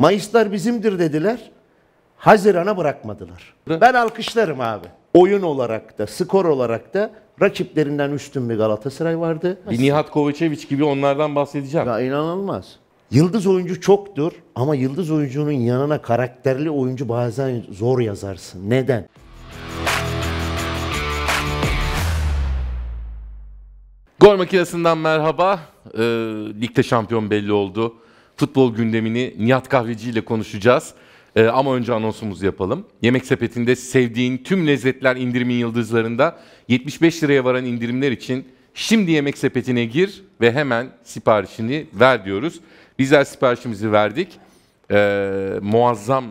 Mayıslar bizimdir dediler. Haziran'a bırakmadılar. Ben alkışlarım abi. Oyun olarak da, skor olarak da rakiplerinden üstün bir Galatasaray vardı. Bir Nihat Kovacevic gibi onlardan bahsedeceğim. Ya inanılmaz. Yıldız oyuncu çoktur ama yıldız oyuncunun yanına karakterli oyuncu bazen zor yazarsın. Neden? Gol makinesinden merhaba. E, ligde şampiyon belli oldu futbol gündemini Nihat Kahveci ile konuşacağız. Ee, ama önce anonsumuzu yapalım. Yemek sepetinde sevdiğin tüm lezzetler indirimin yıldızlarında 75 liraya varan indirimler için şimdi yemek sepetine gir ve hemen siparişini ver diyoruz. Bizler siparişimizi verdik. Ee, muazzam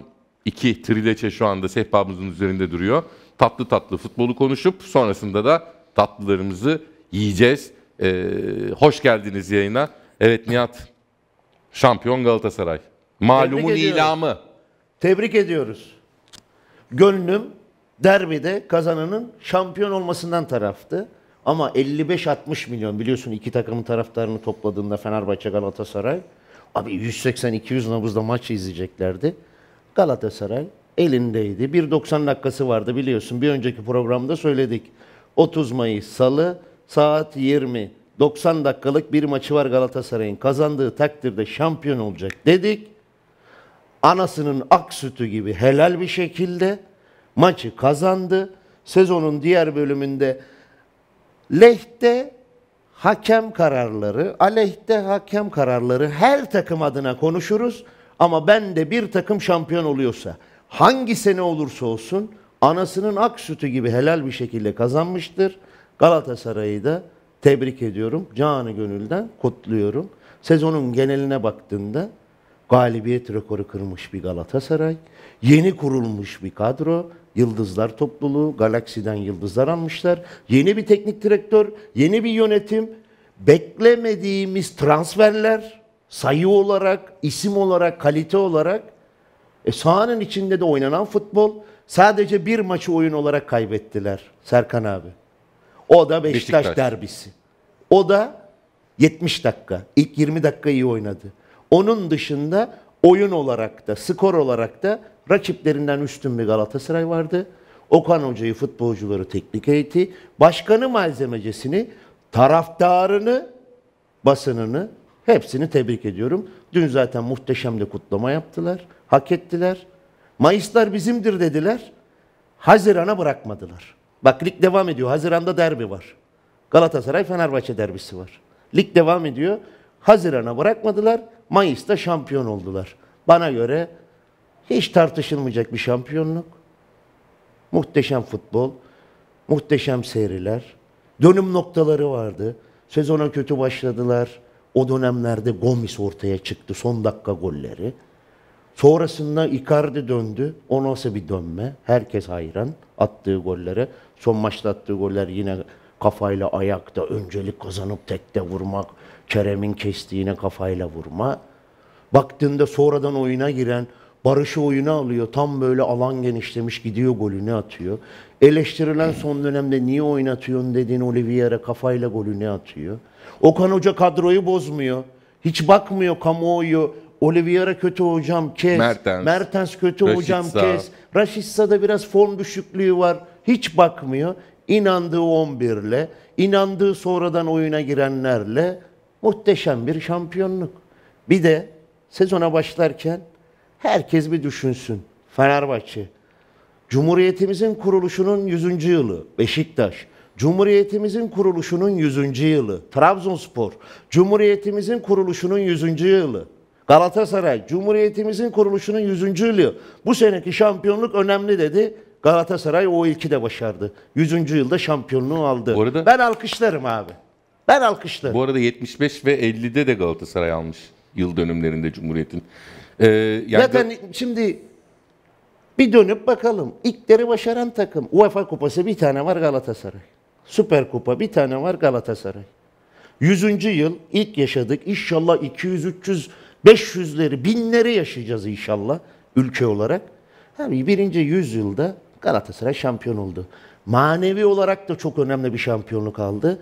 iki trileçe şu anda sehpamızın üzerinde duruyor. Tatlı tatlı futbolu konuşup sonrasında da tatlılarımızı yiyeceğiz. Ee, hoş geldiniz yayına. Evet Nihat Şampiyon Galatasaray. Malumun Tebrik ilamı. Tebrik ediyoruz. Gönlüm derbide kazananın şampiyon olmasından taraftı. Ama 55-60 milyon biliyorsun iki takımın taraftarını topladığında Fenerbahçe Galatasaray. Abi 180-200 nabızda maç izleyeceklerdi. Galatasaray elindeydi. 1.90 dakikası vardı biliyorsun. Bir önceki programda söyledik. 30 Mayıs Salı saat 20. 90 dakikalık bir maçı var Galatasaray'ın. Kazandığı takdirde şampiyon olacak dedik. Anasının ak sütü gibi helal bir şekilde maçı kazandı. Sezonun diğer bölümünde lehte hakem kararları, aleyhte hakem kararları her takım adına konuşuruz. Ama ben de bir takım şampiyon oluyorsa hangi sene olursa olsun anasının ak sütü gibi helal bir şekilde kazanmıştır. Galatasaray'ı da tebrik ediyorum. Canı gönülden kutluyorum. Sezonun geneline baktığında galibiyet rekoru kırmış bir Galatasaray, yeni kurulmuş bir kadro, yıldızlar topluluğu, galaksiden yıldızlar almışlar. Yeni bir teknik direktör, yeni bir yönetim, beklemediğimiz transferler sayı olarak, isim olarak, kalite olarak e, sahanın içinde de oynanan futbol sadece bir maçı oyun olarak kaybettiler Serkan abi. O da Beşiktaş, Beşiktaş. derbisi. O da 70 dakika. İlk 20 dakika iyi oynadı. Onun dışında oyun olarak da, skor olarak da rakiplerinden üstün bir Galatasaray vardı. Okan Hoca'yı, futbolcuları, teknik heyeti, başkanı malzemecesini, taraftarını, basınını hepsini tebrik ediyorum. Dün zaten muhteşem de kutlama yaptılar. Hak ettiler. Mayıslar bizimdir dediler. Haziran'a bırakmadılar. Bak lig devam ediyor. Haziranda derbi var. Galatasaray Fenerbahçe derbisi var. Lig devam ediyor. Hazirana bırakmadılar. Mayıs'ta şampiyon oldular. Bana göre hiç tartışılmayacak bir şampiyonluk. Muhteşem futbol, muhteşem seyirler. Dönüm noktaları vardı. Sezona kötü başladılar. O dönemlerde Gomis ortaya çıktı son dakika golleri. Sonrasında Icardi döndü. O nasıl bir dönme? Herkes hayran attığı gollere. Son maçta attığı goller yine kafayla ayakta öncelik kazanıp tekte vurmak. Kerem'in kestiğine kafayla vurma. Baktığında sonradan oyuna giren Barış'ı oyuna alıyor. Tam böyle alan genişlemiş gidiyor golünü atıyor. Eleştirilen son dönemde niye oynatıyorsun dediğin Oliviera kafayla golünü atıyor. Okan Hoca kadroyu bozmuyor. Hiç bakmıyor kamuoyu Oliveira kötü hocam kes. Mertens. Mertens kötü Raşitsa. hocam kes. da biraz form düşüklüğü var. Hiç bakmıyor. İnandığı 11 inandığı sonradan oyuna girenlerle muhteşem bir şampiyonluk. Bir de sezona başlarken herkes bir düşünsün. Fenerbahçe. Cumhuriyetimizin kuruluşunun 100. yılı. Beşiktaş. Cumhuriyetimizin kuruluşunun 100. yılı. Trabzonspor. Cumhuriyetimizin kuruluşunun 100. yılı. Galatasaray Cumhuriyetimizin kuruluşunun 100. yılı. Bu seneki şampiyonluk önemli dedi. Galatasaray o ilki de başardı. 100. yılda şampiyonluğu aldı. arada- ben alkışlarım abi. Ben alkışlarım. Bu arada 75 ve 50'de de Galatasaray almış yıl dönümlerinde Cumhuriyet'in. Ee, yani Zaten şimdi bir dönüp bakalım. İlkleri başaran takım. UEFA Kupası bir tane var Galatasaray. Süper Kupa bir tane var Galatasaray. 100. yıl ilk yaşadık. İnşallah 200-300 500'leri, binleri yaşayacağız inşallah ülke olarak. Yani birinci yüzyılda Galatasaray şampiyon oldu. Manevi olarak da çok önemli bir şampiyonluk aldı.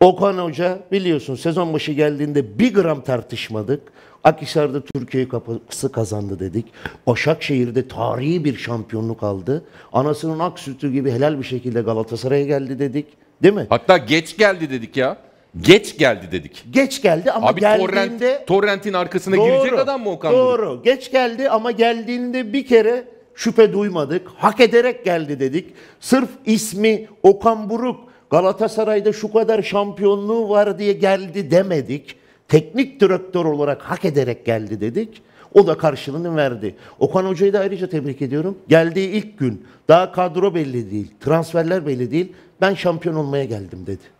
Okan Hoca biliyorsun sezon başı geldiğinde bir gram tartışmadık. Akhisar'da Türkiye kapısı kazandı dedik. Başakşehir'de tarihi bir şampiyonluk aldı. Anasının ak sütü gibi helal bir şekilde Galatasaray'a geldi dedik. Değil mi? Hatta geç geldi dedik ya. Geç geldi dedik. Geç geldi ama Abi torrent, geldiğinde torrentin arkasına Doğru, girecek adam mı Okan Buruk? doğru. Geç geldi ama geldiğinde bir kere şüphe duymadık. Hak ederek geldi dedik. Sırf ismi Okan Buruk Galatasaray'da şu kadar şampiyonluğu var diye geldi demedik. Teknik direktör olarak hak ederek geldi dedik. O da karşılığını verdi. Okan Hoca'yı da ayrıca tebrik ediyorum. Geldiği ilk gün daha kadro belli değil, transferler belli değil. Ben şampiyon olmaya geldim dedi.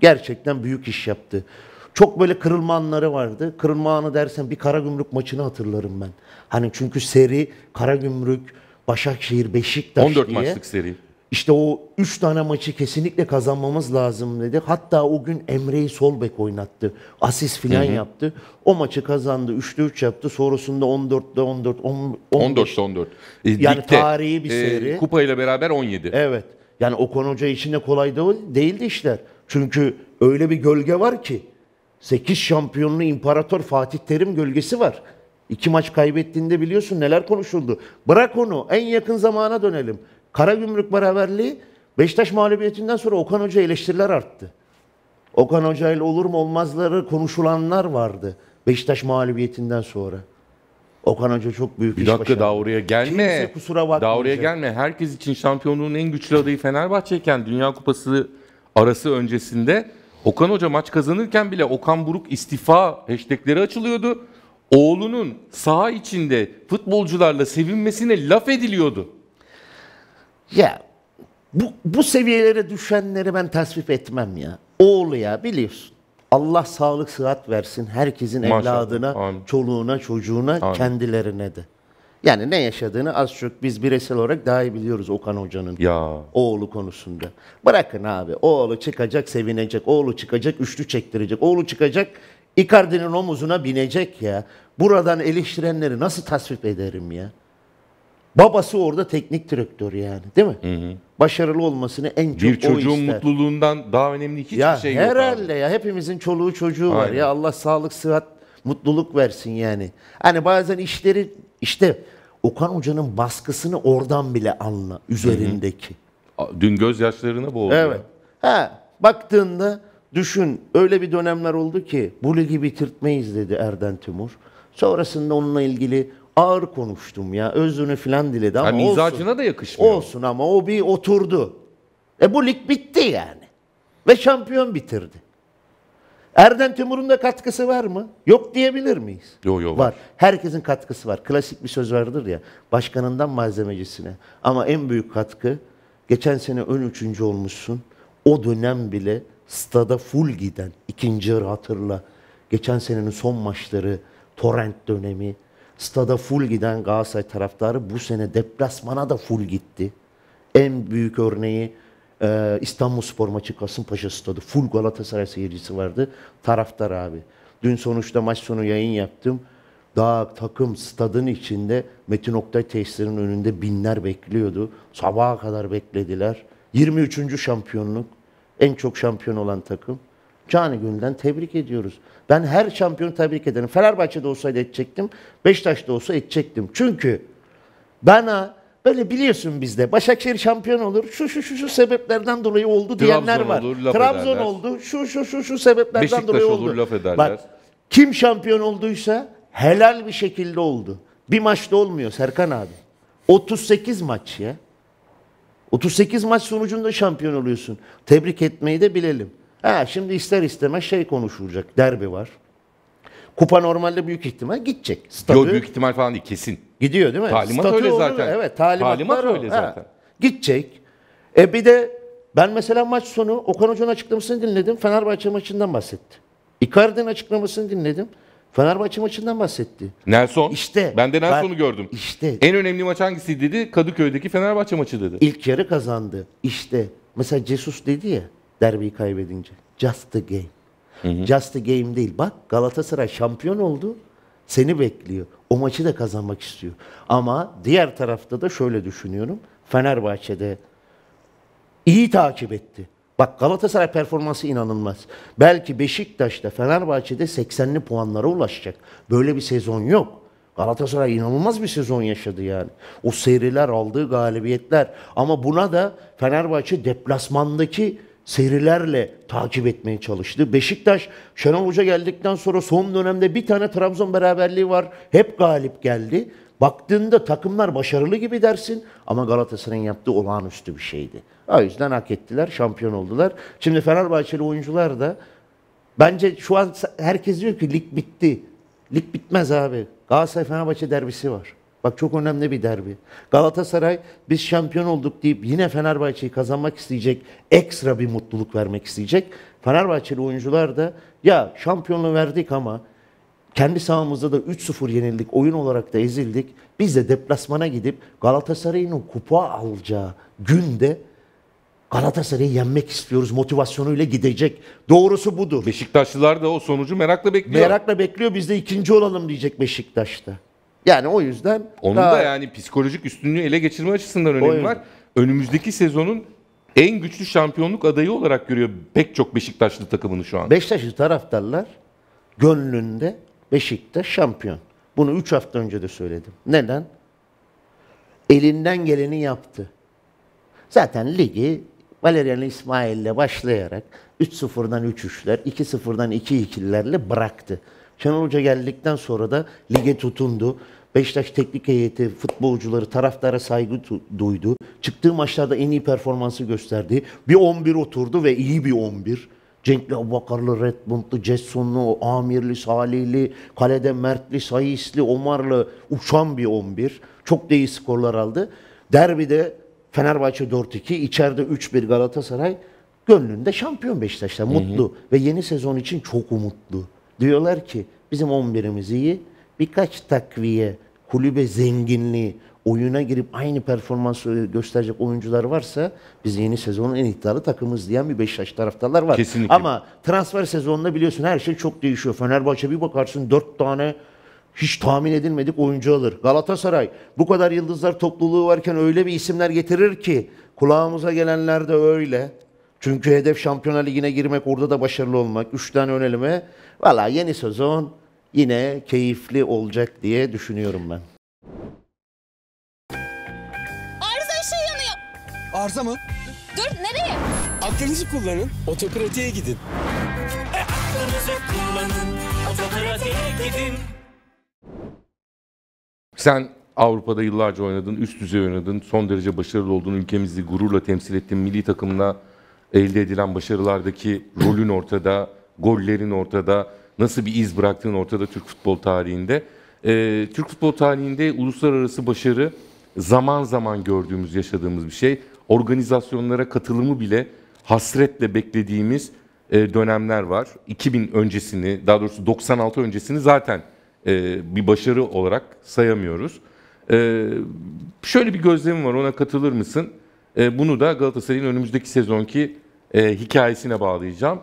Gerçekten büyük iş yaptı. Çok böyle kırılma anları vardı. Kırılma anı dersen bir Karagümrük maçını hatırlarım ben. Hani çünkü seri Karagümrük, Başakşehir, Beşiktaş 14 diye. 14 maçlık seri. İşte o 3 tane maçı kesinlikle kazanmamız lazım dedi. Hatta o gün Emre'yi sol bek oynattı. Asis filan yaptı. O maçı kazandı. 3'te 3 yaptı. Sonrasında 14'te 14. 14'te 14. E, yani dikte, tarihi bir e, seri. E, kupayla beraber 17. Evet. Yani Okan Hoca için de kolay değildi işler. Çünkü öyle bir gölge var ki 8 şampiyonlu imparator Fatih Terim gölgesi var. İki maç kaybettiğinde biliyorsun neler konuşuldu. Bırak onu en yakın zamana dönelim. Karagümrük beraberliği Beşiktaş mağlubiyetinden sonra Okan Hoca eleştiriler arttı. Okan Hoca ile olur mu olmazları konuşulanlar vardı. Beşiktaş mağlubiyetinden sonra. Okan Hoca çok büyük bir iş dakika daha oraya gelme. Kimse kusura bakmayacak. Daha oraya gelme. Herkes için şampiyonluğun en güçlü adayı Fenerbahçe'yken Dünya Kupası arası öncesinde Okan Hoca maç kazanırken bile Okan Buruk istifa hashtagleri açılıyordu. Oğlunun saha içinde futbolcularla sevinmesine laf ediliyordu. Ya bu, bu seviyelere düşenleri ben tasvip etmem ya. Oğlu ya biliyorsun. Allah sağlık sıhhat versin herkesin Maşallah. evladına, Amin. çoluğuna, çocuğuna, Amin. kendilerine de. Yani ne yaşadığını az çok biz bireysel olarak daha iyi biliyoruz Okan Hoca'nın ya. oğlu konusunda. Bırakın abi oğlu çıkacak sevinecek, oğlu çıkacak üçlü çektirecek, oğlu çıkacak Icardi'nin omuzuna binecek ya. Buradan eleştirenleri nasıl tasvip ederim ya? Babası orada teknik direktör yani değil mi? Hı hı. Başarılı olmasını en çok Bir çocuğun ister. mutluluğundan daha önemli hiçbir ya şey yok. Herhalde ya hepimizin çoluğu çocuğu Aynen. var ya Allah sağlık sıhhat mutluluk versin yani. Hani bazen işleri işte Okan Hoca'nın baskısını oradan bile anla üzerindeki. Hı hı. Dün gözyaşlarına boğuldu. Evet. Ha, baktığında düşün öyle bir dönemler oldu ki bu ligi bitirtmeyiz dedi Erden Timur. Sonrasında onunla ilgili ağır konuştum ya özünü filan diledi ama yani olsun. da yakışmıyor. Olsun ama o bir oturdu. E bu lig bitti yani. Ve şampiyon bitirdi. Erden Timur'un da katkısı var mı? Yok diyebilir miyiz? Yok yok. Var. var. Herkesin katkısı var. Klasik bir söz vardır ya. Başkanından malzemecisine. Ama en büyük katkı geçen sene ön üçüncü olmuşsun. O dönem bile stada full giden ikinci hatırla. Geçen senenin son maçları, torrent dönemi. Stada full giden Galatasaray taraftarı bu sene deplasmana da full gitti. En büyük örneği ee, İstanbul Spor maçı Kasımpaşa stadı. Full Galatasaray seyircisi vardı. Taraftar abi. Dün sonuçta maç sonu yayın yaptım. Daha takım stadın içinde Metin Oktay tesislerinin önünde binler bekliyordu. Sabaha kadar beklediler. 23. şampiyonluk. En çok şampiyon olan takım. Canı gönülden tebrik ediyoruz. Ben her şampiyonu tebrik ederim. Fenerbahçe'de olsaydı edecektim. Beşiktaş'ta olsa edecektim. Çünkü bana Böyle biliyorsun bizde Başakşehir şampiyon olur. Şu şu şu şu sebeplerden dolayı oldu Trabzon diyenler var. Olur, Trabzon ederler. oldu. Şu şu şu şu sebeplerden Beşiktaş dolayı olur, oldu. laf ederler. Bak, kim şampiyon olduysa helal bir şekilde oldu. Bir maçta olmuyor Serkan abi. 38 maç ya. 38 maç sonucunda şampiyon oluyorsun. Tebrik etmeyi de bilelim. Ha şimdi ister istemez şey konuşulacak. Derbi var. Kupa normalde büyük ihtimal gidecek. Statü, Yo, büyük ihtimal falan değil kesin. Gidiyor değil mi? Talimat Statü öyle olur, zaten. Evet talimatlar Talimat öyle zaten. Ha, gidecek. E bir de ben mesela maç sonu Okan Hoca'nın açıklamasını dinledim. Fenerbahçe maçından bahsetti. Icardi'nin açıklamasını dinledim. Fenerbahçe maçından bahsetti. Nelson. İşte. Ben de Nelson'u gördüm. İşte. En önemli maç hangisi dedi? Kadıköy'deki Fenerbahçe maçı dedi. İlk yarı kazandı. İşte. Mesela Jesus dedi ya derbiyi kaybedince. Just the game. Hı hı. Just a game değil. Bak Galatasaray şampiyon oldu. Seni bekliyor. O maçı da kazanmak istiyor. Ama diğer tarafta da şöyle düşünüyorum. Fenerbahçe'de iyi takip etti. Bak Galatasaray performansı inanılmaz. Belki Beşiktaş'ta Fenerbahçe'de 80'li puanlara ulaşacak. Böyle bir sezon yok. Galatasaray inanılmaz bir sezon yaşadı yani. O seriler aldığı galibiyetler ama buna da Fenerbahçe deplasmandaki serilerle takip etmeye çalıştı. Beşiktaş Şenol Hoca geldikten sonra son dönemde bir tane Trabzon beraberliği var. Hep galip geldi. Baktığında takımlar başarılı gibi dersin ama Galatasaray'ın yaptığı olağanüstü bir şeydi. O yüzden hak ettiler, şampiyon oldular. Şimdi Fenerbahçeli oyuncular da bence şu an herkes diyor ki lig bitti. Lig bitmez abi. Galatasaray Fenerbahçe derbisi var. Bak çok önemli bir derbi. Galatasaray biz şampiyon olduk deyip yine Fenerbahçe'yi kazanmak isteyecek. Ekstra bir mutluluk vermek isteyecek. Fenerbahçeli oyuncular da ya şampiyonluğu verdik ama kendi sahamızda da 3-0 yenildik. Oyun olarak da ezildik. Biz de deplasmana gidip Galatasaray'ın o kupa alacağı günde Galatasaray'ı yenmek istiyoruz motivasyonuyla gidecek. Doğrusu budur. Beşiktaşlılar da o sonucu merakla bekliyor. Merakla bekliyor biz de ikinci olalım diyecek Beşiktaş'ta. Yani o yüzden onun daha... da yani psikolojik üstünlüğü ele geçirme açısından önemi Oyun. var. Önümüzdeki sezonun en güçlü şampiyonluk adayı olarak görüyor pek çok Beşiktaşlı takımını şu an. Beşiktaşlı taraftarlar gönlünde Beşiktaş şampiyon. Bunu 3 hafta önce de söyledim. Neden? Elinden geleni yaptı. Zaten ligi Valerian İsmail'le başlayarak 3-0'dan 3-3'ler, 2-0'dan 2-2'lerle bıraktı. Şenol Hoca geldikten sonra da lige tutundu. Beşiktaş teknik heyeti, futbolcuları, taraftara saygı duydu. Çıktığı maçlarda en iyi performansı gösterdi. Bir 11 oturdu ve iyi bir 11. Cenk'li, Abubakar'lı, Redmond'lu, Cesson'lu, Amir'li, Salih'li, kalede Mert'li, Sayis'li, Omar'lı uçan bir 11. Çok da iyi skorlar aldı. Derbide Fenerbahçe 4-2, içeride 3-1 Galatasaray. Gönlünde şampiyon Beşiktaş'ta mutlu hı hı. ve yeni sezon için çok umutlu. Diyorlar ki bizim 11'imiz iyi. Birkaç takviye, kulübe zenginliği, oyuna girip aynı performansı gösterecek oyuncular varsa biz yeni sezonun en iddialı takımız diyen bir Beşiktaş taraftarlar var. Kesinlikle. Ama transfer sezonunda biliyorsun her şey çok değişiyor. Fenerbahçe bir bakarsın dört tane hiç tahmin edilmedik oyuncu alır. Galatasaray bu kadar yıldızlar topluluğu varken öyle bir isimler getirir ki kulağımıza gelenler de öyle. Çünkü hedef Şampiyonlar Ligi'ne girmek, orada da başarılı olmak. Üç tane elime, Valla yeni sezon yine keyifli olacak diye düşünüyorum ben. Arıza ışığı yanıyor. Arıza mı? Dur nereye? Aklınızı kullanın, otopratiğe gidin. E, aklınızı kullanın, otopratiğe gidin. Sen Avrupa'da yıllarca oynadın, üst düzey oynadın, son derece başarılı olduğun ülkemizi gururla temsil ettin, milli takımına elde edilen başarılardaki rolün ortada, gollerin ortada, nasıl bir iz bıraktığın ortada Türk futbol tarihinde. E, Türk futbol tarihinde uluslararası başarı zaman zaman gördüğümüz, yaşadığımız bir şey. Organizasyonlara katılımı bile hasretle beklediğimiz e, dönemler var. 2000 öncesini, daha doğrusu 96 öncesini zaten e, bir başarı olarak sayamıyoruz. E, şöyle bir gözlemim var, ona katılır mısın? E, bunu da Galatasaray'ın önümüzdeki sezonki e, hikayesine bağlayacağım.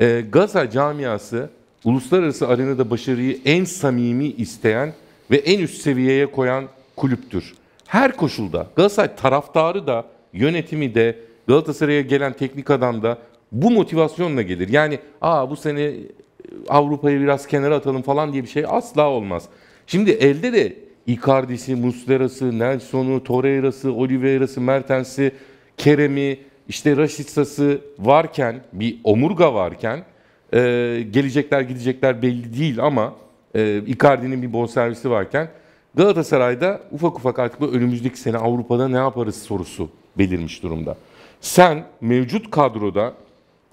E, Gaza camiası uluslararası arenada başarıyı en samimi isteyen ve en üst seviyeye koyan kulüptür. Her koşulda Galatasaray taraftarı da yönetimi de Galatasaray'a gelen teknik adam da bu motivasyonla gelir. Yani aa bu sene e, Avrupa'yı biraz kenara atalım falan diye bir şey asla olmaz. Şimdi elde de Icardi'si, Muslera'sı, Nelson'u, Torreira'sı, Oliveira'sı, Mertens'i, Kerem'i, işte Raşitsa'sı varken, bir omurga varken e, gelecekler gidecekler belli değil ama e, Icardi'nin bir bonservisi varken Galatasaray'da ufak ufak artık önümüzdeki sene Avrupa'da ne yaparız sorusu belirmiş durumda. Sen mevcut kadroda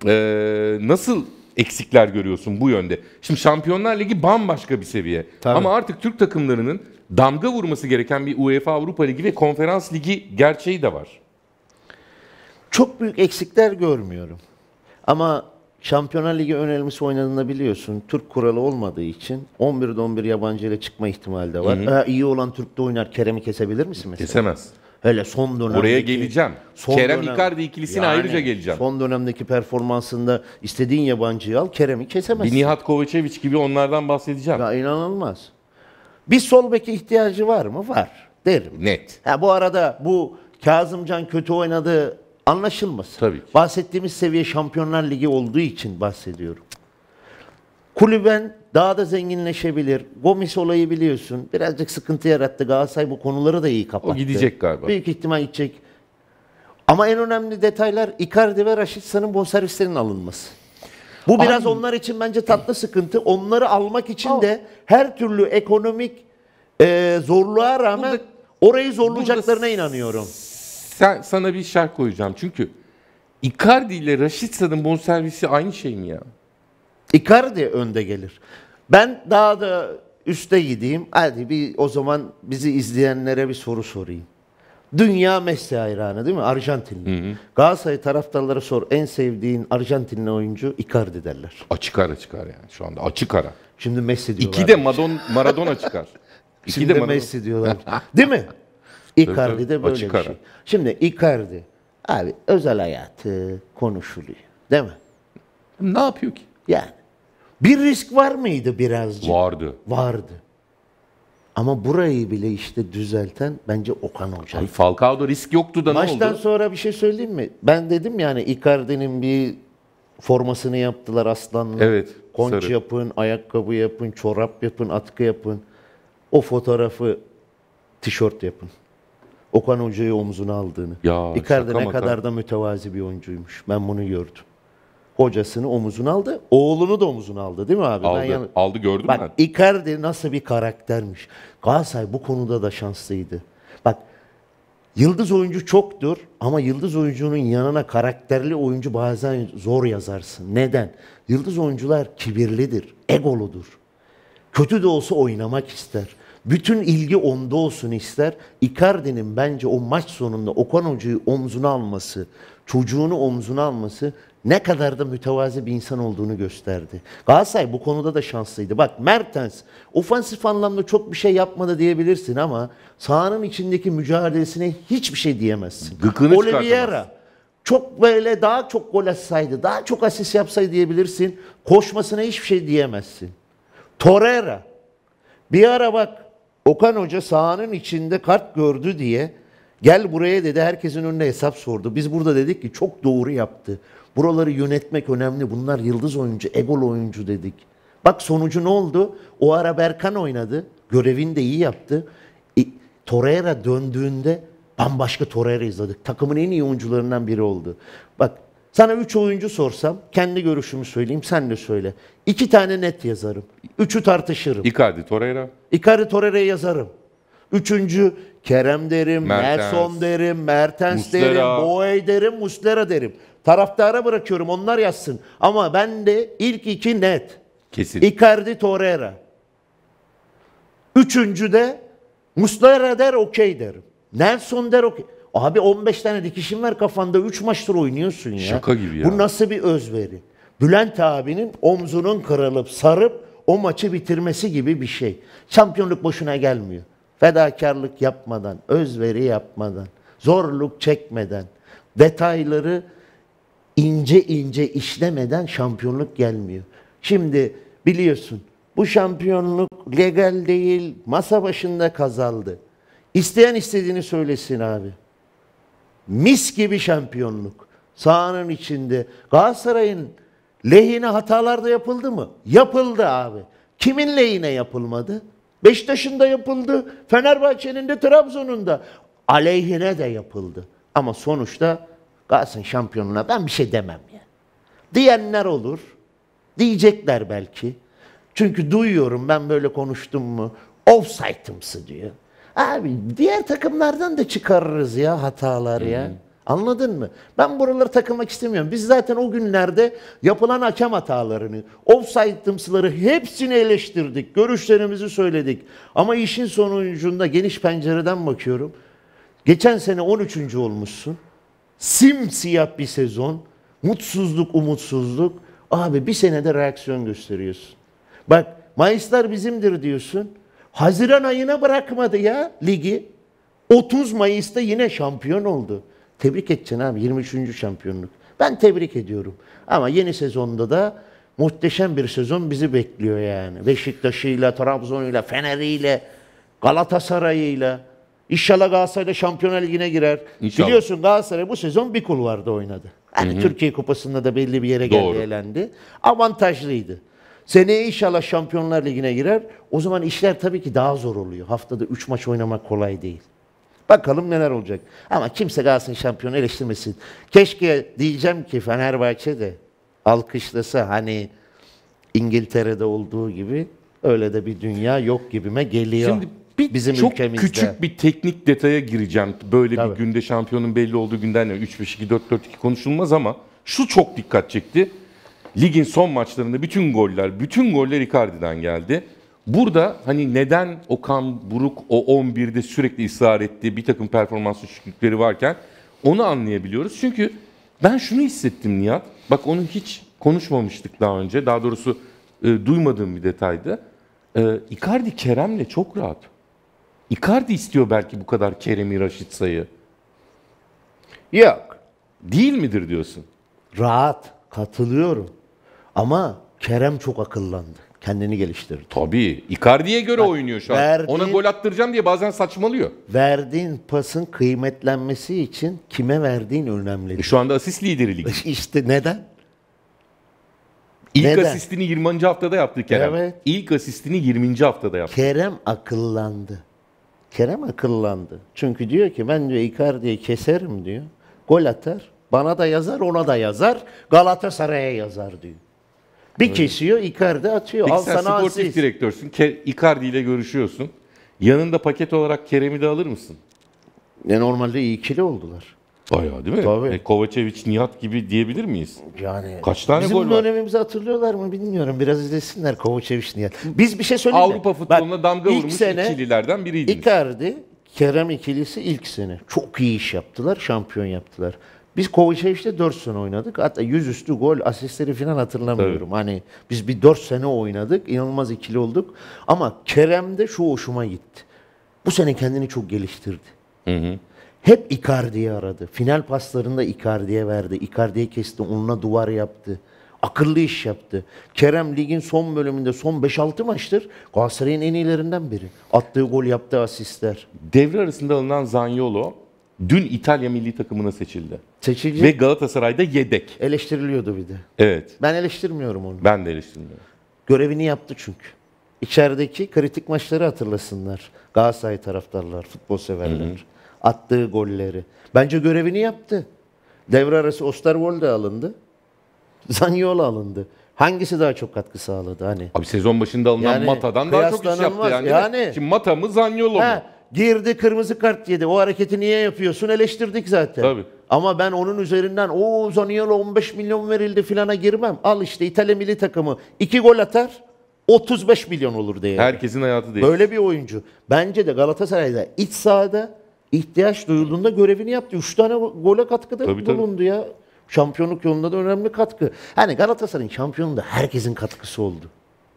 e, nasıl eksikler görüyorsun bu yönde? Şimdi Şampiyonlar Ligi bambaşka bir seviye. Tabii. Ama artık Türk takımlarının damga vurması gereken bir UEFA Avrupa Ligi ve Konferans Ligi gerçeği de var. Çok büyük eksikler görmüyorum. Ama Şampiyonlar Ligi ön elmesi oynadığında biliyorsun Türk kuralı olmadığı için 11'de 11 yabancı ile çıkma ihtimali de var. Hı hı. E, iyi olan Türk de oynar Kerem'i kesebilir misin mesela? Kesemez. Hele son dönemdeki... Oraya geleceğim. Son Kerem dönem, Icardi ikilisine yani, ayrıca geleceğim. Son dönemdeki performansında istediğin yabancıyı al Kerem'i kesemezsin. Bir Nihat Kovacevic gibi onlardan bahsedeceğim. Ya inanılmaz. Bir sol beki ihtiyacı var mı? Var derim. Net. Ha, bu arada bu Kazımcan kötü oynadığı anlaşılmasın. Tabii ki. Bahsettiğimiz seviye Şampiyonlar Ligi olduğu için bahsediyorum. Kulüben daha da zenginleşebilir. Gomis olayı biliyorsun. Birazcık sıkıntı yarattı. Galatasaray bu konuları da iyi kapattı. O gidecek galiba. Büyük ihtimal gidecek. Ama en önemli detaylar Icardi ve Raşit San'ın bonservislerinin alınması. Bu biraz onlar için bence tatlı sıkıntı. Onları almak için de oh. her türlü ekonomik e, zorluğa rağmen burada, orayı zorlayacaklarına burada inanıyorum. Sen, sana bir şart koyacağım. Çünkü Icardi ile Rashidsa'nın bonservisi aynı şey mi ya? Icardi önde gelir. Ben daha da üste gideyim. Hadi bir o zaman bizi izleyenlere bir soru sorayım. Dünya Messi hayranı değil mi? Arjantinli. Hı hı. Galatasaray taraftarları sor en sevdiğin Arjantinli oyuncu Icardi derler. Açık ara çıkar yani şu anda açık ara. Şimdi Messi diyorlar. İki de Madon, Maradona çıkar. İki Şimdi de Maradona. Messi diyorlar. Değil mi? Icardi de böyle açık bir şey. Ara. Şimdi Icardi abi özel hayatı konuşuluyor değil mi? Ne yapıyor ki? Yani bir risk var mıydı birazcık? Vardı. Vardı. Ama burayı bile işte düzelten bence Okan Hoca. Abi Falcao'da risk yoktu da Maçtan ne oldu? Maçtan sonra bir şey söyleyeyim mi? Ben dedim yani Icardi'nin bir formasını yaptılar aslanlı. Evet. Konç sarı. yapın, ayakkabı yapın, çorap yapın, atkı yapın. O fotoğrafı tişört yapın. Okan Hoca'yı omzuna aldığını. Ya, Icardi ne kadar da mütevazi bir oyuncuymuş. Ben bunu gördüm hocasını omuzuna aldı. Oğlunu da omuzuna aldı değil mi abi? Aldı, ben yan... aldı gördüm Bak, ben. Bak Icardi nasıl bir karaktermiş. Galatasaray bu konuda da şanslıydı. Bak yıldız oyuncu çoktur ama yıldız oyuncunun yanına karakterli oyuncu bazen zor yazarsın. Neden? Yıldız oyuncular kibirlidir, egoludur. Kötü de olsa oynamak ister. Bütün ilgi onda olsun ister. Icardi'nin bence o maç sonunda Okan Hoca'yı omzuna alması, çocuğunu omzuna alması ne kadar da mütevazi bir insan olduğunu gösterdi. Galatasaray bu konuda da şanslıydı. Bak Mertens ofansif anlamda çok bir şey yapmadı diyebilirsin ama sahanın içindeki mücadelesine hiçbir şey diyemezsin. Gıkını Oliveira çok böyle daha çok gol atsaydı, daha çok asist yapsaydı diyebilirsin. Koşmasına hiçbir şey diyemezsin. Torreira bir ara bak Okan Hoca sahanın içinde kart gördü diye gel buraya dedi herkesin önüne hesap sordu. Biz burada dedik ki çok doğru yaptı. Buraları yönetmek önemli. Bunlar yıldız oyuncu, egol oyuncu dedik. Bak sonucu ne oldu? O ara Berkan oynadı. Görevini de iyi yaptı. E, Torreira döndüğünde bambaşka Torreira izledik. Takımın en iyi oyuncularından biri oldu. Bak sana üç oyuncu sorsam, kendi görüşümü söyleyeyim, sen de söyle. İki tane net yazarım. üçü tartışırım. Icardi, Torreira. Icardi, Torreira'yı yazarım. Üçüncü Kerem derim, Nelson derim, Mertens Muslera. derim, Boey derim, Muslera derim. Taraftara bırakıyorum onlar yazsın. Ama ben de ilk iki net. Kesin. Icardi, Torreira. Üçüncü de Muslera der okey derim. Nelson der okey. Abi 15 tane dikişin var kafanda 3 maçtır oynuyorsun ya. Şaka gibi ya. Bu nasıl bir özveri? Bülent abinin omzunun kırılıp sarıp o maçı bitirmesi gibi bir şey. Şampiyonluk boşuna gelmiyor. Fedakarlık yapmadan, özveri yapmadan, zorluk çekmeden, detayları ince ince işlemeden şampiyonluk gelmiyor. Şimdi biliyorsun bu şampiyonluk legal değil, masa başında kazaldı. İsteyen istediğini söylesin abi. Mis gibi şampiyonluk. Sahanın içinde. Galatasaray'ın lehine hatalar da yapıldı mı? Yapıldı abi. Kimin lehine yapılmadı? Beşiktaş'ın da yapıldı. Fenerbahçe'nin de Trabzon'un da. Aleyhine de yapıldı. Ama sonuçta Galatasaray'ın şampiyonuna ben bir şey demem ya. Diyenler olur. Diyecekler belki. Çünkü duyuyorum ben böyle konuştum mu? Offside'ımsı diyor. Abi diğer takımlardan da çıkarırız ya hataları ya. Hı Anladın mı? Ben buraları takılmak istemiyorum. Biz zaten o günlerde yapılan hakem hatalarını, offside tımsıları hepsini eleştirdik. Görüşlerimizi söyledik. Ama işin sonucunda geniş pencereden bakıyorum. Geçen sene 13. olmuşsun. Simsiyah bir sezon. Mutsuzluk, umutsuzluk. Abi bir senede reaksiyon gösteriyorsun. Bak Mayıslar bizimdir diyorsun. Haziran ayına bırakmadı ya ligi. 30 Mayıs'ta yine şampiyon oldu. Tebrik edeceksin abi 23. şampiyonluk. Ben tebrik ediyorum. Ama yeni sezonda da muhteşem bir sezon bizi bekliyor yani. Beşiktaş'ıyla, Trabzon'uyla, Fener'iyle, Galatasaray'ıyla. İnşallah Galatasaray da Şampiyonlar Ligi'ne girer. İnşallah. Biliyorsun Galatasaray bu sezon bir kulvarda oynadı. Yani Hı -hı. Türkiye Kupası'nda da belli bir yere geldi, elendi. Avantajlıydı. Seneye inşallah Şampiyonlar Ligi'ne girer. O zaman işler tabii ki daha zor oluyor. Haftada 3 maç oynamak kolay değil. Bakalım neler olacak. Ama kimse Galatasaray şampiyonu eleştirmesin. Keşke diyeceğim ki Fenerbahçe de alkışlasa hani İngiltere'de olduğu gibi öyle de bir dünya yok gibime geliyor. Şimdi bir bizim çok ülkemizde. küçük bir teknik detaya gireceğim. Böyle Tabii. bir günde şampiyonun belli olduğu günden 3-5-2-4-4-2 konuşulmaz ama şu çok dikkat çekti. Ligin son maçlarında bütün goller, bütün goller Icardi'den geldi. Burada hani neden Okan Buruk o 11'de sürekli ısrar etti bir takım performans düşüklükleri varken onu anlayabiliyoruz. Çünkü ben şunu hissettim Nihat. Bak onu hiç konuşmamıştık daha önce. Daha doğrusu e, duymadığım bir detaydı. E, Icardi Kerem'le çok rahat. Icardi istiyor belki bu kadar Kerem'i Raşitsa'yı. Yok. Değil midir diyorsun? Rahat. Katılıyorum. Ama Kerem çok akıllandı. Kendini geliştirdi. Tabii. Icardi'ye göre Bak, oynuyor şu an. verdiğin- Ona gol attıracağım diye bazen saçmalıyor. Verdiğin pasın kıymetlenmesi için kime verdiğin önemli. E, şu anda asist lideri lig. İşte neden? İlk Neden? asistini 20. haftada yaptı Kerem. Evet. İlk asistini 20. haftada yaptı. Kerem akıllandı. Kerem akıllandı. Çünkü diyor ki ben diyor Icardi'yi keserim diyor. Gol atar. Bana da yazar, ona da yazar. Galatasaray'a yazar diyor. Bir evet. kesiyor Icardi atıyor. Peki Al sen sana sportif asist. direktörsün. Ke- Icardi ile görüşüyorsun. Yanında paket olarak Kerem'i de alır mısın? Ne normalde iyi ikili oldular. Bayağı değil mi? Tabii. E, Kovacevic, Nihat gibi diyebilir miyiz? Yani kaç tane bizim gol var? dönemimizi hatırlıyorlar mı bilmiyorum. Biraz izlesinler Kovacevic, Nihat. Biz bir şey söyleyeyim Avrupa mi? futboluna Bak, damga vurmuş sene, ikililerden biriydiniz. Icardi, Kerem ikilisi ilk sene çok iyi iş yaptılar, şampiyon yaptılar. Biz Kovačeviç'te 4 sene oynadık. Hatta yüzüstü gol, asistleri falan hatırlamıyorum. Tabii. Hani biz bir 4 sene oynadık. İnanılmaz ikili olduk. Ama Kerem'de şu hoşuma gitti. Bu sene kendini çok geliştirdi. Hı hı. Hep Icardi'yi aradı. Final paslarında Icardi'ye verdi. Icardi'ye kesti, onunla duvar yaptı. Akıllı iş yaptı. Kerem ligin son bölümünde son 5-6 maçtır Galatasaray'ın en iyilerinden biri. Attığı gol, yaptığı asistler. Devre arasında alınan Zanyolo dün İtalya milli takımına seçildi. Seçildi. Ve Galatasaray'da yedek. Eleştiriliyordu bir de. Evet. Ben eleştirmiyorum onu. Ben de eleştirmiyorum. Görevini yaptı çünkü. İçerideki kritik maçları hatırlasınlar. Galatasaray taraftarlar, futbol severler. Hı hı. Attığı golleri. Bence görevini yaptı. Devre arası Osterwolde alındı. Zaniolo alındı. Hangisi daha çok katkı sağladı hani? Abi sezon başında alınan yani, Mata'dan daha çok iş yaptı yani. yani. Şimdi Mata mı Zaniolo mu? Girdi kırmızı kart yedi. O hareketi niye yapıyorsun eleştirdik zaten. Tabii. Ama ben onun üzerinden o Zaniolo 15 milyon verildi filana girmem. Al işte İtalya milli takımı iki gol atar 35 milyon olur diye. Herkesin hayatı değil. Böyle bir oyuncu. Bence de Galatasaray'da iç sahada ihtiyaç duyulduğunda görevini yaptı. 3 tane gole katkıda tabii, bulundu tabii. ya. Şampiyonluk yolunda da önemli katkı. Hani Galatasaray'ın şampiyonluğunda herkesin katkısı oldu.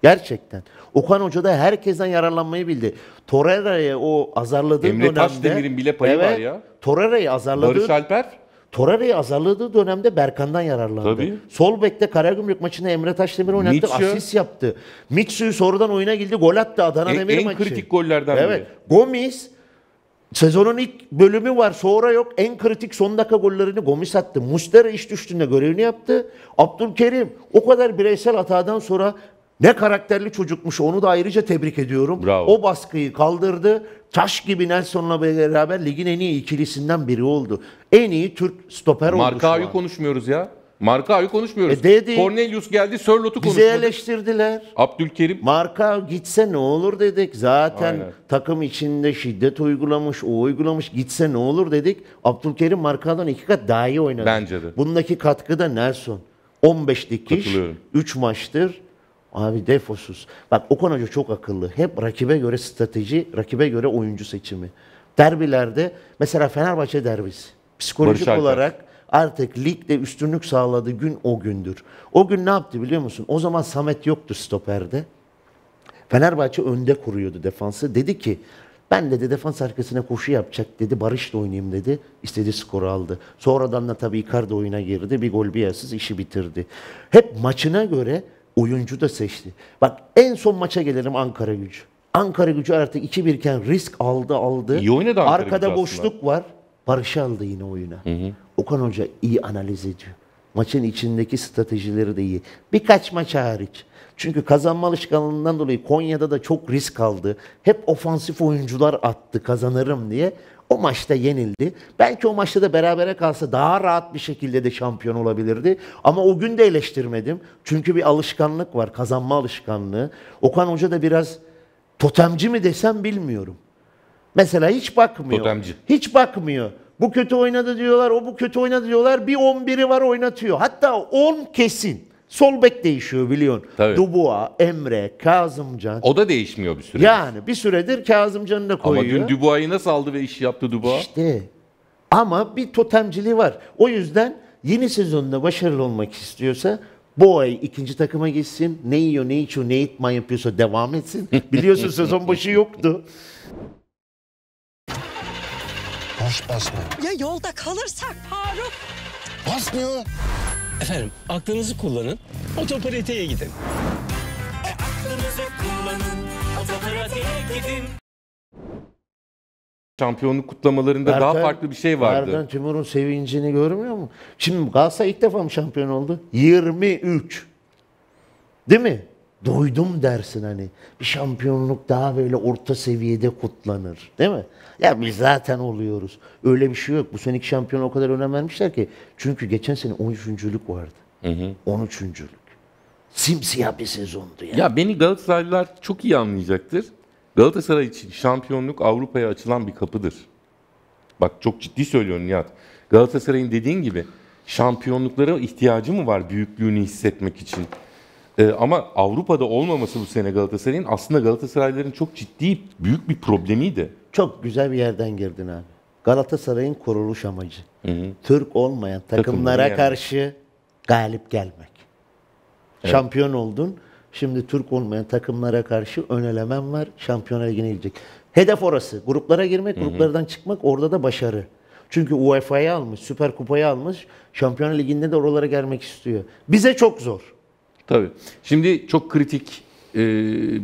Gerçekten. Okan Hoca da herkesten yararlanmayı bildi. Torreira'yı o azarladığı Emre dönemde... Emre Taşdemir'in bile payı evet, var ya. Torreira'yı azarladığı... Barış Alper? Torreira'yı azarladığı dönemde Berkan'dan yararlandı. Tabii. Sol bekte Karagümrük maçında Emre Taşdemir oynattı. Mitsu. Asist yaptı. Mitsu'yu sonradan oyuna girdi. Gol attı Adana e, Demir maçı. En kritik gollerden biri. Evet. Gomis Sezonun ilk bölümü var sonra yok. En kritik son dakika gollerini Gomis attı. Mustera iş düştüğünde görevini yaptı. Abdülkerim o kadar bireysel hatadan sonra ne karakterli çocukmuş onu da ayrıca tebrik ediyorum. Bravo. O baskıyı kaldırdı. Taş gibi Nelson'la beraber ligin en iyi ikilisinden biri oldu. En iyi Türk stoper oldu. Marka'yı konuşmuyoruz ya. Marka'yı konuşmuyoruz. E dedi, Cornelius geldi, Sörlot'u konuşmadı. Bize eleştirdiler. Abdülkerim. Marka gitse ne olur dedik. Zaten Aynen. takım içinde şiddet uygulamış, o uygulamış. Gitse ne olur dedik. Abdülkerim Marka'dan iki kat daha iyi oynadı. Bence de. Bundaki katkı da Nelson. 15 dikiş, 3 maçtır Abi defosuz. Bak Okan Hoca çok akıllı. Hep rakibe göre strateji, rakibe göre oyuncu seçimi. Derbilerde mesela Fenerbahçe derbisi. Psikolojik olarak artık ligde üstünlük sağladığı gün o gündür. O gün ne yaptı biliyor musun? O zaman Samet yoktu stoperde. Fenerbahçe önde kuruyordu defansı. Dedi ki ben dedi defans arkasına koşu yapacak dedi. Barış da oynayayım dedi. İstediği skoru aldı. Sonradan da tabii Icardi oyuna girdi. Bir gol bir yersiz işi bitirdi. Hep maçına göre Oyuncu da seçti. Bak en son maça gelelim Ankara gücü. Ankara gücü artık 2-1 iken risk aldı aldı. İyi oynadı Ankara Arkada gücü boşluk var. Barış aldı yine oyuna. Hı hı. Okan Hoca iyi analiz ediyor. Maçın içindeki stratejileri de iyi. Birkaç maç hariç. Çünkü kazanma alışkanlığından dolayı Konya'da da çok risk aldı. Hep ofansif oyuncular attı kazanırım diye. O maçta yenildi. Belki o maçta da berabere kalsa daha rahat bir şekilde de şampiyon olabilirdi. Ama o gün de eleştirmedim. Çünkü bir alışkanlık var, kazanma alışkanlığı. Okan Hoca da biraz totemci mi desem bilmiyorum. Mesela hiç bakmıyor. Totemci. Hiç bakmıyor. Bu kötü oynadı diyorlar, o bu kötü oynadı diyorlar. Bir 11'i var oynatıyor. Hatta 10 kesin. Sol bek değişiyor biliyorsun. Tabii. Dubois, Emre, Kazımcan. O da değişmiyor bir süre. Yani bir süredir Kazımcan'ı da koyuyor. Ama dün Dubois'ı nasıl aldı ve iş yaptı Dubua? İşte. Ama bir totemciliği var. O yüzden yeni sezonda başarılı olmak istiyorsa bu ay ikinci takıma gitsin. Ne yiyor, ne içiyor, ne itman yapıyorsa devam etsin. Biliyorsun sezon başı yoktu. Boş basma. Ya yolda kalırsak Faruk? Basmıyor. Efendim aklınızı kullanın, otopariteye gidin. E, aklınızı kullanın, otopariteye gidin. Şampiyonluk kutlamalarında Berkan, daha farklı bir şey vardı. Erden Timur'un sevincini görmüyor mu? Şimdi Galatasaray ilk defa mı şampiyon oldu? 23. Değil mi? doydum dersin hani. Bir şampiyonluk daha böyle orta seviyede kutlanır. Değil mi? Ya biz zaten oluyoruz. Öyle bir şey yok. Bu seneki şampiyon o kadar önem vermişler ki. Çünkü geçen sene 13.lük vardı. Hı hı. 13.lük. Simsiyah bir sezondu yani. Ya beni Galatasaraylılar çok iyi anlayacaktır. Galatasaray için şampiyonluk Avrupa'ya açılan bir kapıdır. Bak çok ciddi söylüyorum Nihat. Galatasaray'ın dediğin gibi şampiyonluklara ihtiyacı mı var büyüklüğünü hissetmek için? E, ama Avrupa'da olmaması bu sene Galatasaray'ın aslında Galatasarayların çok ciddi büyük bir problemiydi. Çok güzel bir yerden girdin abi. Galatasaray'ın kuruluş amacı. Hı hı. Türk olmayan takımlara yani. karşı galip gelmek. Evet. Şampiyon oldun. Şimdi Türk olmayan takımlara karşı ön elemen var. Şampiyonlar Ligi'ne Hedef orası. Gruplara girmek, hı hı. gruplardan çıkmak orada da başarı. Çünkü UEFA'yı almış, Süper Kupa'yı almış. Şampiyonlar Ligi'nde de oralara gelmek istiyor. Bize çok zor. Tabii. Şimdi çok kritik e,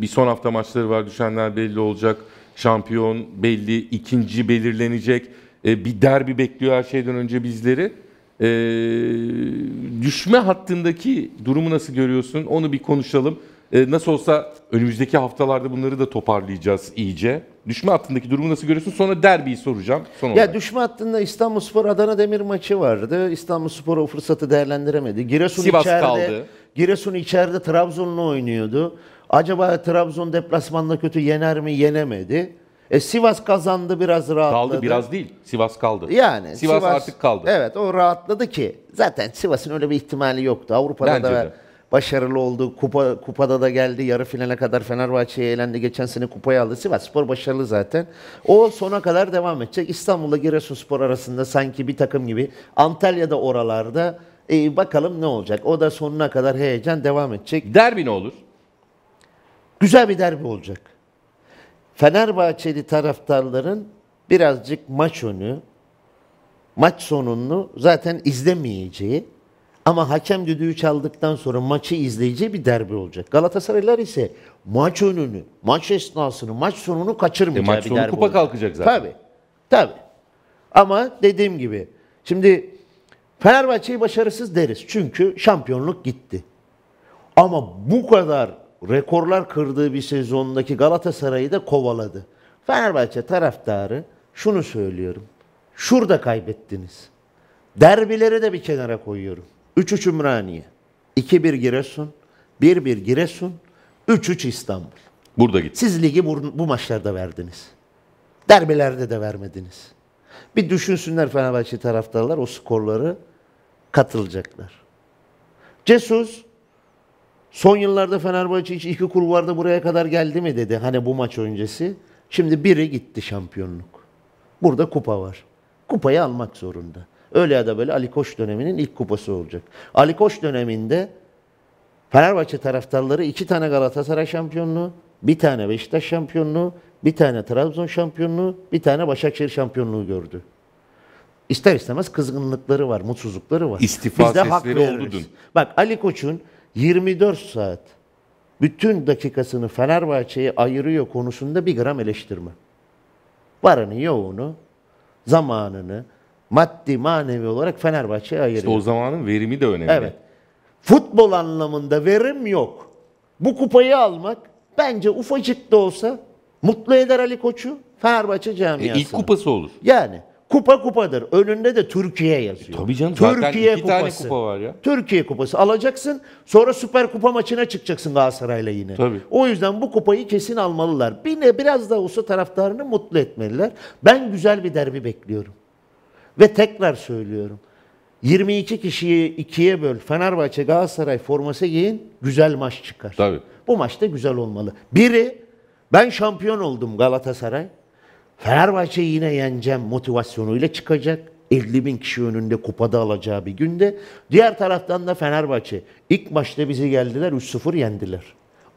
bir son hafta maçları var. Düşenler belli olacak. Şampiyon belli. ikinci belirlenecek. E, bir derbi bekliyor her şeyden önce bizleri. E, düşme hattındaki durumu nasıl görüyorsun? Onu bir konuşalım. E, nasıl olsa önümüzdeki haftalarda bunları da toparlayacağız iyice. Düşme hattındaki durumu nasıl görüyorsun? Sonra derbiyi soracağım. Son Ya düşme hattında İstanbulspor Adana Demir maçı vardı. İstanbulspor o fırsatı değerlendiremedi. Giresun Sivas içeride. kaldı. Giresun içeride Trabzon'la oynuyordu. Acaba Trabzon deplasmanda kötü yener mi? Yenemedi. E Sivas kazandı biraz rahatladı. Kaldı biraz değil. Sivas kaldı. Yani Sivas, Sivas artık kaldı. Evet o rahatladı ki zaten Sivas'ın öyle bir ihtimali yoktu. Avrupa'da Bence da de. başarılı oldu. Kupa kupada da geldi. Yarı finale kadar Fenerbahçe'ye elendi. Geçen sene kupayı aldı. Sivas Spor başarılı zaten. O sona kadar devam edecek. İstanbul'da Giresun Spor arasında sanki bir takım gibi Antalya'da oralarda e, bakalım ne olacak. O da sonuna kadar heyecan devam edecek. Derbi ne olur? Güzel bir derbi olacak. Fenerbahçeli taraftarların birazcık maç önü, maç sonunu zaten izlemeyeceği ama hakem düdüğü çaldıktan sonra maçı izleyeceği bir derbi olacak. Galatasaraylar ise maç önünü, maç esnasını, maç sonunu kaçırmayacak. e maç bir derbi kupa olacak. kalkacak zaten. Tabii. Tabii. Ama dediğim gibi şimdi Fenerbahçe'yi başarısız deriz. Çünkü şampiyonluk gitti. Ama bu kadar rekorlar kırdığı bir sezondaki Galatasaray'ı da kovaladı. Fenerbahçe taraftarı şunu söylüyorum. Şurada kaybettiniz. Derbileri de bir kenara koyuyorum. 3-3 Ümraniye, 2-1 Giresun, 1-1 Giresun, 3-3 İstanbul. Burada gitti. Siz ligi bu, bu maçlarda verdiniz. Derbilerde de vermediniz. Bir düşünsünler Fenerbahçe taraftarlar o skorları katılacaklar. Cesus son yıllarda Fenerbahçe için iki kulvarda buraya kadar geldi mi dedi. Hani bu maç öncesi. Şimdi biri gitti şampiyonluk. Burada kupa var. Kupayı almak zorunda. Öyle ya da böyle Ali Koç döneminin ilk kupası olacak. Ali Koç döneminde Fenerbahçe taraftarları iki tane Galatasaray şampiyonluğu, bir tane Beşiktaş şampiyonluğu, bir tane Trabzon şampiyonluğu, bir tane Başakşehir şampiyonluğu gördü ister istemez kızgınlıkları var, mutsuzlukları var. İstifa Biz de hak veririz. Bak Ali Koç'un 24 saat bütün dakikasını Fenerbahçe'ye ayırıyor konusunda bir gram eleştirme. Varını yoğunu, zamanını maddi manevi olarak Fenerbahçe'ye ayırıyor. İşte o zamanın verimi de önemli. Evet. Futbol anlamında verim yok. Bu kupayı almak bence ufacık da olsa mutlu eder Ali Koç'u Fenerbahçe camiasını. E ilk kupası olur. Yani kupa kupadır. Önünde de Türkiye yazıyor. E, tabii canım. Türkiye zaten iki kupası. tane kupa var ya. Türkiye kupası alacaksın. Sonra Süper Kupa maçına çıkacaksın Galatasaray'la yine. Tabii. O yüzden bu kupayı kesin almalılar. Bir ne biraz da olsa taraftarını mutlu etmeliler. Ben güzel bir derbi bekliyorum. Ve tekrar söylüyorum. 22 kişiyi ikiye böl. Fenerbahçe Galatasaray forması giyin. Güzel maç çıkar. Tabii. Bu maçta güzel olmalı. Biri ben şampiyon oldum Galatasaray. Fenerbahçe'yi yine yeneceğim motivasyonuyla çıkacak. 50 bin kişi önünde kupada alacağı bir günde. Diğer taraftan da Fenerbahçe. ilk maçta bizi geldiler 3-0 yendiler.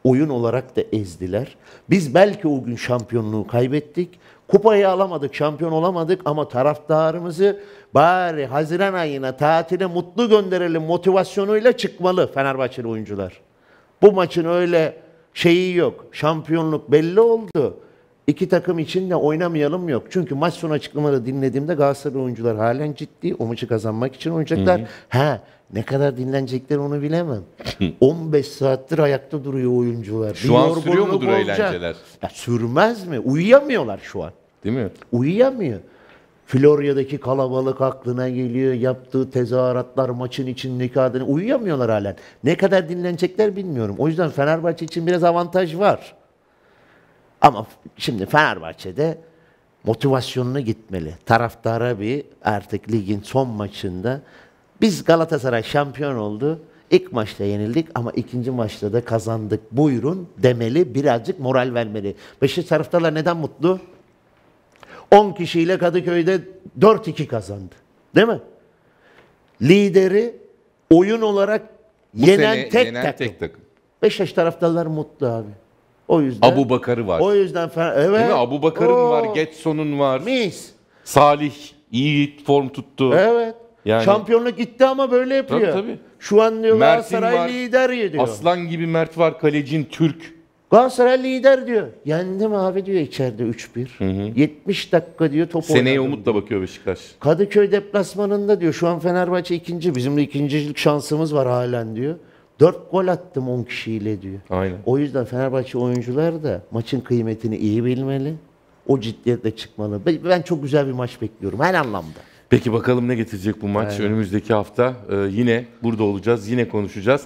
Oyun olarak da ezdiler. Biz belki o gün şampiyonluğu kaybettik. Kupayı alamadık, şampiyon olamadık ama taraftarımızı bari Haziran ayına tatile mutlu gönderelim motivasyonuyla çıkmalı Fenerbahçeli oyuncular. Bu maçın öyle şeyi yok. Şampiyonluk belli oldu. İki takım için de oynamayalım yok. Çünkü maç sonu açıklamaları dinlediğimde Galatasaray oyuncular halen ciddi. O maçı kazanmak için oynayacaklar. Hı hı. Ha ne kadar dinlenecekler onu bilemem. 15 saattir ayakta duruyor oyuncular. Şu Bir an sürüyor mudur olacak. eğlenceler? Ya sürmez mi? Uyuyamıyorlar şu an. Değil mi? Uyuyamıyor. Florya'daki kalabalık aklına geliyor. Yaptığı tezahüratlar maçın içindeki adını uyuyamıyorlar halen. Ne kadar dinlenecekler bilmiyorum. O yüzden Fenerbahçe için biraz avantaj var. Ama şimdi Fenerbahçe'de motivasyonunu gitmeli. Taraftara bir artık ligin son maçında biz Galatasaray şampiyon oldu. İlk maçta yenildik ama ikinci maçta da kazandık. Buyurun demeli, birazcık moral vermeli. Beşiktaş taraftarlar neden mutlu? 10 kişiyle Kadıköy'de 4-2 kazandı. Değil mi? Lideri oyun olarak Bu yenen, tek, yenen takım. tek takım. Beşiktaş taraftarlar mutlu abi. O yüzden Abu Bakar'ı var. O yüzden Fer- evet. Değil mi? Abu Bakar'ın Oo. var, Getson'un var. Mis. Salih iyi form tuttu. Evet. Yani Şampiyonluk gitti ama böyle yapıyor. Tabii, tabii. Şu an diyor Mert'in Galatasaray var. lider diyor. aslan gibi Mert var, kalecin Türk. Galatasaray lider diyor. Yendim abi diyor içeride 3-1. 70 dakika diyor top Seneye oynadım. umutla bakıyor Beşiktaş. Kadıköy deplasmanında diyor şu an Fenerbahçe ikinci. Bizim de ikincilik şansımız var halen diyor. Dört gol attım on kişiyle diyor. Aynen. O yüzden Fenerbahçe oyuncular da maçın kıymetini iyi bilmeli. O ciddiyetle çıkmalı. Ben çok güzel bir maç bekliyorum her anlamda. Peki bakalım ne getirecek bu maç Aynen. önümüzdeki hafta. Ee, yine burada olacağız, yine konuşacağız.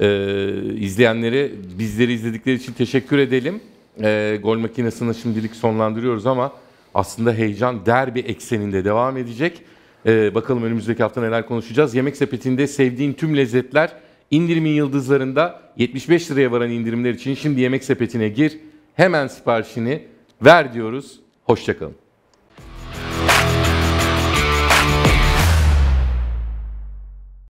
Ee, izleyenlere bizleri izledikleri için teşekkür edelim. Ee, gol makinesini şimdilik sonlandırıyoruz ama aslında heyecan derbi ekseninde devam edecek. Ee, bakalım önümüzdeki hafta neler konuşacağız. Yemek sepetinde sevdiğin tüm lezzetler İndirimin yıldızlarında 75 liraya varan indirimler için şimdi yemek sepetine gir. Hemen siparişini ver diyoruz. Hoşçakalın.